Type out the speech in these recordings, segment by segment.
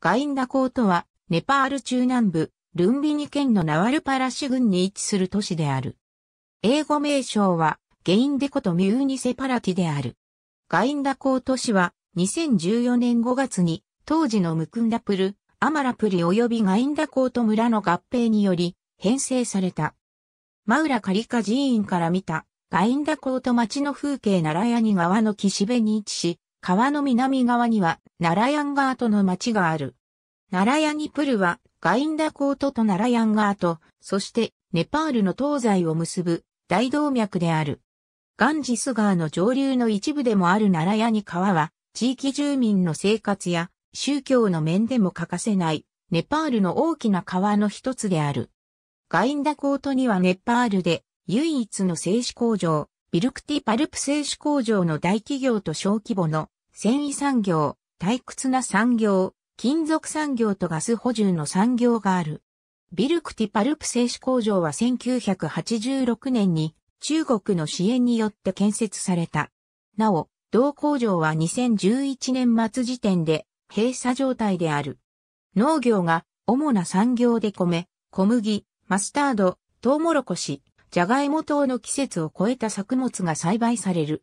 ガインダ港とは、ネパール中南部、ルンビニ県のナワルパラシ郡に位置する都市である。英語名称は、ゲインデコとミューニセパラティである。ガインダ港都市は、2014年5月に、当時のムクンダプル、アマラプリ及びガインダ港と村の合併により、編成された。マウラカリカ寺院から見た、ガインダ港と町の風景ならやに川の岸辺に位置し、川の南側には、ナラヤンガートの町がある。ナラヤニプルは、ガインダコートとナラヤンガート、そして、ネパールの東西を結ぶ、大動脈である。ガンジス川の上流の一部でもあるナラヤニ川は、地域住民の生活や、宗教の面でも欠かせない、ネパールの大きな川の一つである。ガインダコートにはネパールで、唯一の製紙工場、ビルクティパルプ製紙工場の大企業と小規模の繊維産業、退屈な産業、金属産業とガス補充の産業がある。ビルクティパルプ製紙工場は1986年に中国の支援によって建設された。なお、同工場は2011年末時点で閉鎖状態である。農業が主な産業で米、小麦、マスタード、トウモロコシ、ジャガイモ等の季節を超えた作物が栽培される。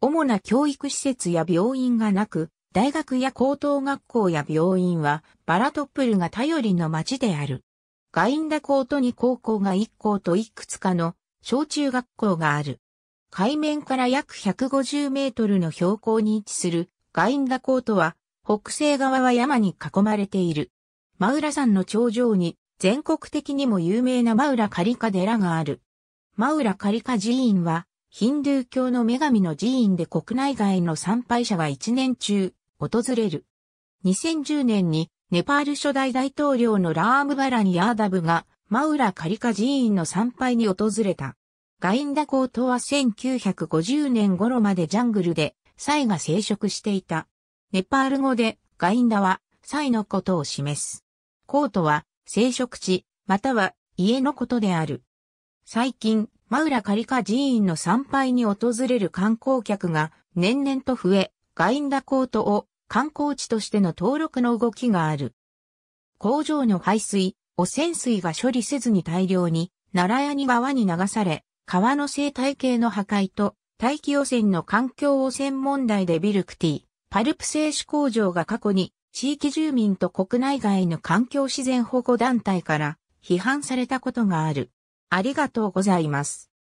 主な教育施設や病院がなく、大学や高等学校や病院は、バラトップルが頼りの町である。ガインダコートに高校が1校といくつかの小中学校がある。海面から約150メートルの標高に位置するガインダコートは、北西側は山に囲まれている。マウラ山の頂上に全国的にも有名なマウラカリカ寺がある。マウラカリカ寺院は、ヒンドゥー教の女神の寺院で国内外の参拝者が一年中、訪れる。2010年に、ネパール初代大統領のラームバラニ・ヤーダブが、マウラカリカ寺院の参拝に訪れた。ガインダコートは1950年頃までジャングルで、サイが生殖していた。ネパール語で、ガインダは、サイのことを示す。コートは、生殖地、または、家のことである。最近、マウラカリカ寺院の参拝に訪れる観光客が年々と増え、ガインダコートを観光地としての登録の動きがある。工場の排水、汚染水が処理せずに大量に、奈良屋に川に流され、川の生態系の破壊と大気汚染の環境汚染問題でビルクティ、パルプ製紙工場が過去に地域住民と国内外の環境自然保護団体から批判されたことがある。ありがとうございます。